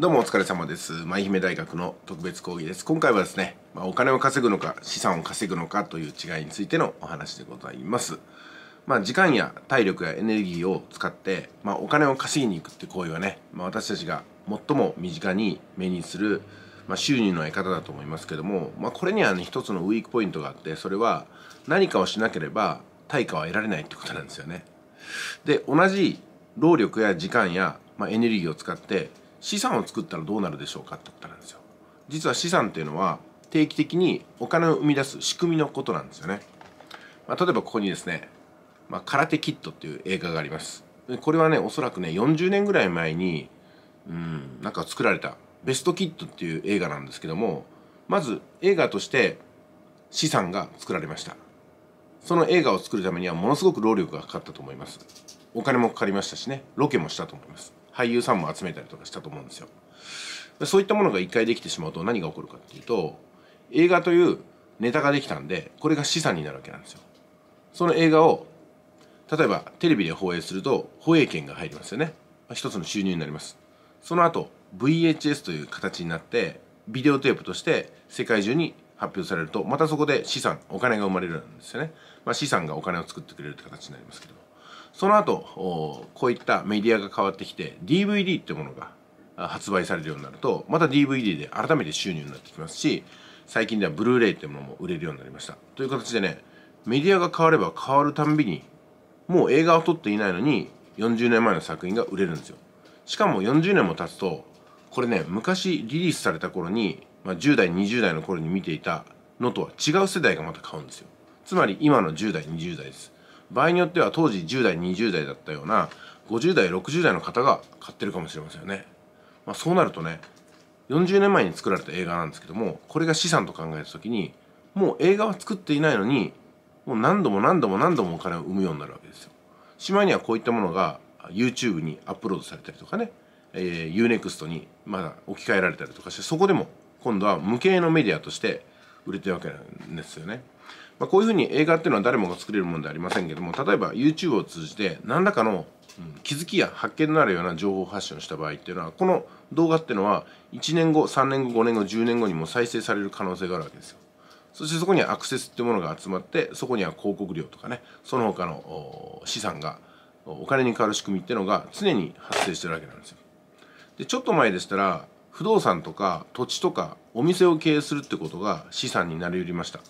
どうもお疲れ様です。舞姫大学の特別講義です。今回はですね、まあ、お金を稼ぐのか資産を稼ぐのかという違いについてのお話でございます。まあ、時間や体力やエネルギーを使って、まあ、お金を稼ぎに行くって行為はね、まあ、私たちが最も身近に目にする、まあ、収入の得方だと思いますけども、まあ、これにはね一つのウィークポイントがあってそれは何かをしなければ対価は得られないってことなんですよね。で同じ労力や時間や、まあ、エネルギーを使って資産を作ったらどうなるでしょうかってことなんですよ実は資産っていうのは定期的にお金を生み出す仕組みのことなんですよね、まあ、例えばここにですね「まあ、空手キッド」っていう映画がありますこれはねおそらくね40年ぐらい前にうんなんか作られた「ベストキッド」っていう映画なんですけどもまず映画として資産が作られましたその映画を作るためにはものすごく労力がかかったと思いますお金もかかりましたしねロケもしたと思います俳優さんも集めたりとかしたと思うんですよ。そういったものが一回できてしまうと何が起こるかっていうと映画というネタができたんでこれが資産になるわけなんですよ。その映画を例えばテレビで放映すると放映権が入りますよね。一つの収入になります。その後 VHS という形になってビデオテープとして世界中に発表されるとまたそこで資産お金が生まれるんですよね。まあ、資産がお金を作ってくれるって形になりますけど。その後こういったメディアが変わってきて DVD ってものが発売されるようになるとまた DVD で改めて収入になってきますし最近ではブルーレイってものも売れるようになりましたという形でねメディアが変われば変わるたんびにもう映画を撮っていないのに40年前の作品が売れるんですよしかも40年も経つとこれね昔リリースされた頃に、まあ、10代20代の頃に見ていたのとは違う世代がまた買うんですよつまり今の10代20代です場合によっては当時10代20代だったような50代60代の方が買ってるかもしれませんよね、まあ、そうなるとね40年前に作られた映画なんですけどもこれが資産と考えた時にもう映画は作っていないのにもう何度も何度も何度もお金を生むようになるわけですよ。しまいにはこういったものが YouTube にアップロードされたりとかね、えー、UNEXT にまだ置き換えられたりとかしてそこでも今度は無形のメディアとして売れてるわけなんですよね。まあ、こういうふうに映画っていうのは誰もが作れるものではありませんけども例えば YouTube を通じて何らかの気づきや発見のあるような情報発信をした場合っていうのはこの動画っていうのは1年後3年後5年後10年後にも再生される可能性があるわけですよ。そしてそこにはアクセスっていうものが集まってそこには広告料とかねその他の資産がお金に変わる仕組みっていうのが常に発生してるわけなんですよ。でちょっと前でしたら不動産とか土地とかお店を経営するってことが資産になりうりました。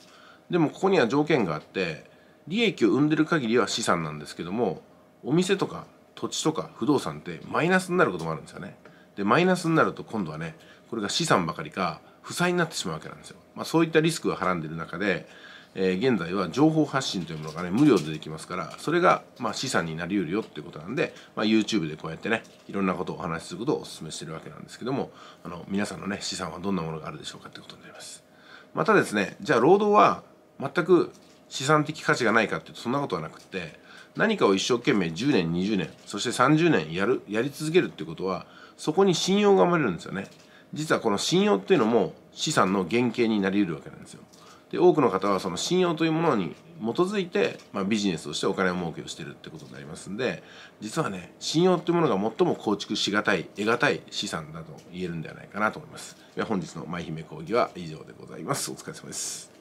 でもここには条件があって利益を生んでる限りは資産なんですけどもお店とか土地とか不動産ってマイナスになることもあるんですよね。でマイナスになると今度はねこれが資産ばかりか負債になってしまうわけなんですよ。まあ、そういったリスクがはらんでる中で、えー、現在は情報発信というものがね無料でできますからそれがま資産になりうるよっていうことなんで、まあ、YouTube でこうやってねいろんなことをお話しすることをお勧めしてるわけなんですけどもあの皆さんのね資産はどんなものがあるでしょうかってことになります。またですねじゃあ労働は全く資産的価値がないかっていうとそんなことはなくって何かを一生懸命10年20年そして30年やるやり続けるってことはそこに信用が生まれるんですよね実はこの信用っていうのも資産の原型になりうるわけなんですよで多くの方はその信用というものに基づいて、まあ、ビジネスとしてお金を儲けをしてるってことになりますんで実はね信用っていうものが最も構築しがたい得がたい資産だと言えるんではないかなと思います本日の「舞姫講義」は以上でございますお疲れ様です